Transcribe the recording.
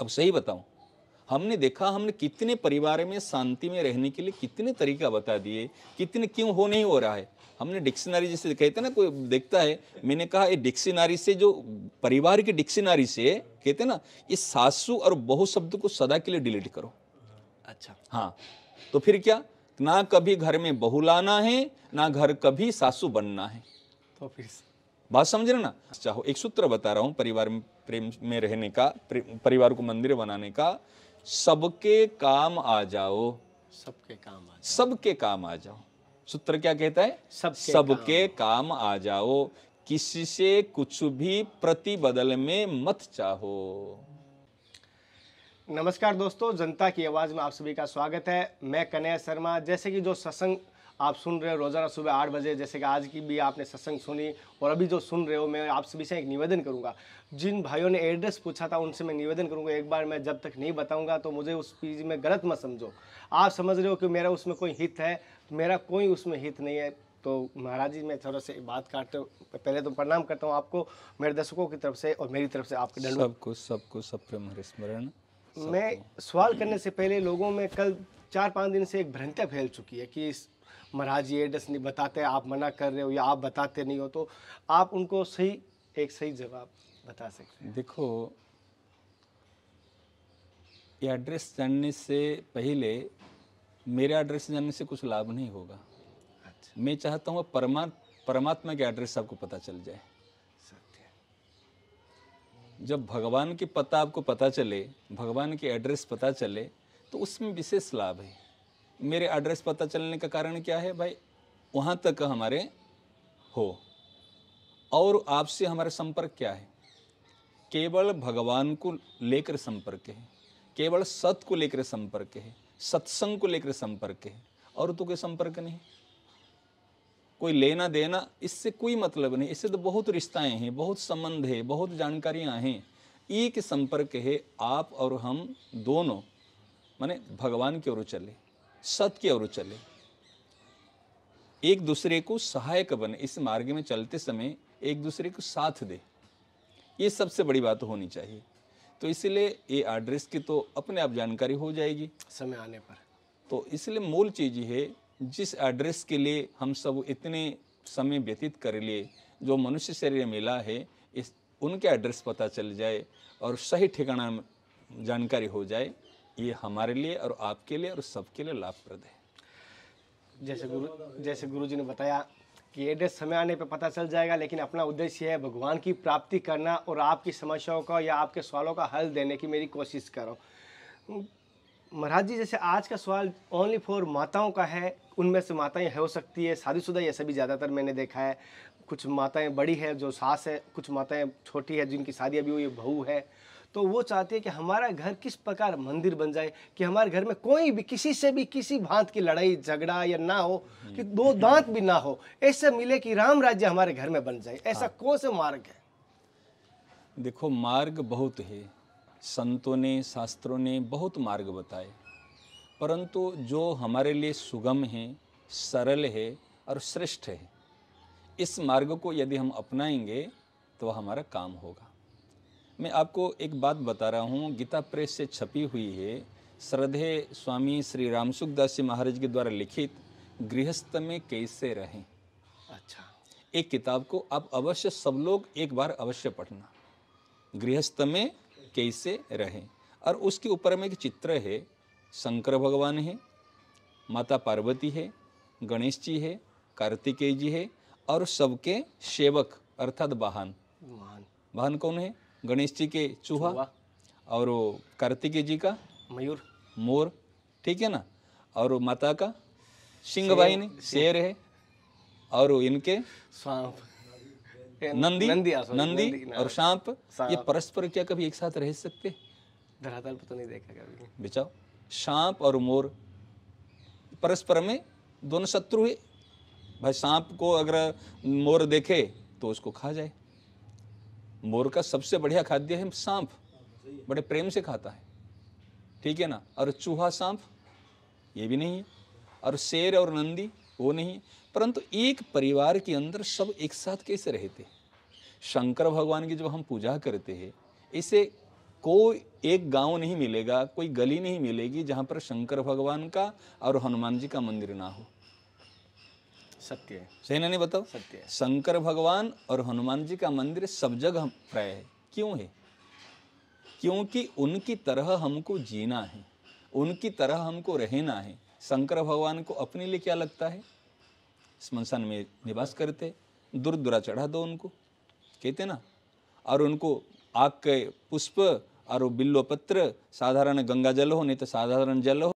अब सही बताऊं हमने देखा हमने कितने परिवार में शांति में रहने के लिए कितने तरीका बता दिए कितने क्यों हो नहीं हो रहा है हमने डिक्शनरी जैसे कहते ना कोई देखता है मैंने कहा ये डिक्शनरी से जो परिवार की डिक्शनरी से कहते ना ये सासू और बहु शब्द को सदा के लिए डिलीट करो अच्छा हाँ तो फिर क्या ना कभी घर में बहू लाना है ना घर कभी सासू बनना है तो फिर बात समझ रहे ना चाहो एक सूत्र बता रहा हूँ परिवार में प्रेम में रहने का परिवार को मंदिर बनाने का सबके काम आ जाओ सबके काम आ जाओ सबके काम आ जाओ सूत्र क्या कहता है सबके सबके काम, काम आ जाओ किसी से कुछ भी प्रति बदल में मत चाहो नमस्कार दोस्तों जनता की आवाज़ में आप सभी का स्वागत है मैं कन्या शर्मा जैसे कि जो सत्संग आप सुन रहे हो रोज़ाना सुबह आठ बजे जैसे कि आज की भी आपने सत्संग सुनी और अभी जो सुन रहे हो मैं आप सभी से एक निवेदन करूँगा जिन भाइयों ने एड्रेस पूछा था उनसे मैं निवेदन करूँगा एक बार मैं जब तक नहीं बताऊंगा तो मुझे उस चीज़ में गलत मत समझो आप समझ रहे हो कि मेरा उसमें कोई हित है मेरा कोई उसमें हित नहीं है तो महाराज जी मैं थोड़ा से बात काटते पहले तो प्रणाम करता हूँ आपको मेरे दर्शकों की तरफ से और मेरी तरफ से आपके दंड सबको सबको सब प्रेम स्मरण मैं सवाल करने से पहले लोगों में कल चार पाँच दिन से एक भ्रंतिया फैल चुकी है कि इस महाराज ये एड्रेस नहीं बताते आप मना कर रहे हो या आप बताते नहीं हो तो आप उनको सही एक सही जवाब बता सकते हैं देखो ये एड्रेस जानने से पहले मेरा एड्रेस जानने से कुछ लाभ नहीं होगा अच्छा। मैं चाहता हूँ परमा परमात्मा के एड्रेस आपको पता चल जाए जब भगवान की पता आपको पता चले भगवान के एड्रेस पता चले तो उसमें विशेष लाभ है मेरे एड्रेस पता चलने का कारण क्या है भाई वहाँ तक हमारे हो और आपसे हमारा संपर्क क्या है केवल भगवान को लेकर संपर्क है केवल सत को लेकर संपर्क है सत्संग को लेकर संपर्क है और तो कोई संपर्क नहीं कोई लेना देना इससे कोई मतलब नहीं इससे तो बहुत रिश्ताएं हैं बहुत संबंध है बहुत जानकारियां हैं एक संपर्क है आप और हम दोनों माने भगवान की ओर चले सत की ओर चले एक दूसरे को सहायक बने इस मार्ग में चलते समय एक दूसरे को साथ दे ये सबसे बड़ी बात होनी चाहिए तो इसलिए ये एड्रेस की तो अपने आप जानकारी हो जाएगी समय आने पर तो इसलिए मूल चीज़ है जिस एड्रेस के लिए हम सब इतने समय व्यतीत कर लिए जो मनुष्य शरीर मिला है इस उनके एड्रेस पता चल जाए और सही ठिकाना जानकारी हो जाए ये हमारे लिए और आपके लिए और सबके लिए लाभप्रद है जैसे गुरु जैसे गुरु जी ने बताया कि एड्रेस समय आने पर पता चल जाएगा लेकिन अपना उद्देश्य है भगवान की प्राप्ति करना और आपकी समस्याओं का या आपके सवालों का हल देने की मेरी कोशिश करो महाराज जी जैसे आज का सवाल ओनली फॉर माताओं का है उनमें से माताएं हो सकती है शादीशुदा ऐसे सभी ज़्यादातर मैंने देखा है कुछ माताएं बड़ी है जो सास है कुछ माताएं छोटी है जिनकी शादी अभी हुई बहू है तो वो चाहती है कि हमारा घर किस प्रकार मंदिर बन जाए कि हमारे घर में कोई भी किसी से भी किसी भांत की लड़ाई झगड़ा या ना हो कि दो दांत भी ना हो ऐसे मिले कि राम राज्य हमारे घर में बन जाए ऐसा हाँ। कौन सा मार्ग है देखो मार्ग बहुत है संतों ने शास्त्रों ने बहुत मार्ग बताए परंतु जो हमारे लिए सुगम है सरल है और श्रेष्ठ है इस मार्ग को यदि हम अपनाएंगे तो हमारा काम होगा मैं आपको एक बात बता रहा हूँ गीता प्रेस से छपी हुई है श्रद्धे स्वामी श्री रामसुखदास जी महाराज के द्वारा लिखित गृहस्थ में कैसे रहें अच्छा एक किताब को आप अवश्य सब लोग एक बार अवश्य पढ़ना गृहस्थ में कैसे रहें और उसके ऊपर में एक चित्र है शंकर भगवान है माता पार्वती है गणेश जी है कार्तिकेय जी है और सबके सेवक अर्थात वाहन वाहन कौन है गणेश जी के चूहा और वो जी का मयूर मोर ठीक है ना और वो माता का सिंह भाई ने शेर है और इनके सांप नंदी नंदी, हाँ, नंदी हाँ। और सांप ये परस्पर क्या कभी एक साथ रह सकते धरातल पर तो नहीं देखा कभी बचाओ सांप और मोर परस्पर में दोनों शत्रु है भाई सांप को अगर मोर देखे तो उसको खा जाए मोर का सबसे बढ़िया खाद्य है सांप बड़े प्रेम से खाता है ठीक है ना और चूहा सांप ये भी नहीं है और शेर और नंदी वो नहीं है परंतु एक परिवार के अंदर सब एक साथ कैसे रहते हैं शंकर भगवान की जब हम पूजा करते हैं इसे कोई एक गांव नहीं मिलेगा कोई गली नहीं मिलेगी जहाँ पर शंकर भगवान का और हनुमान जी का मंदिर ना हो सत्य है सही ना नहीं बताओ सत्य है शंकर भगवान और हनुमान जी का मंदिर सब जगह प्राय है क्यों है क्योंकि उनकी तरह हमको जीना है उनकी तरह हमको रहना है शंकर भगवान को अपने लिए क्या लगता है स्मशान में निवास करते दूर दूरा चढ़ा दो उनको कहते ना और उनको आग के पुष्प और बिल्लो पत्र साधारण गंगा जल हो नहीं तो साधारण जल हो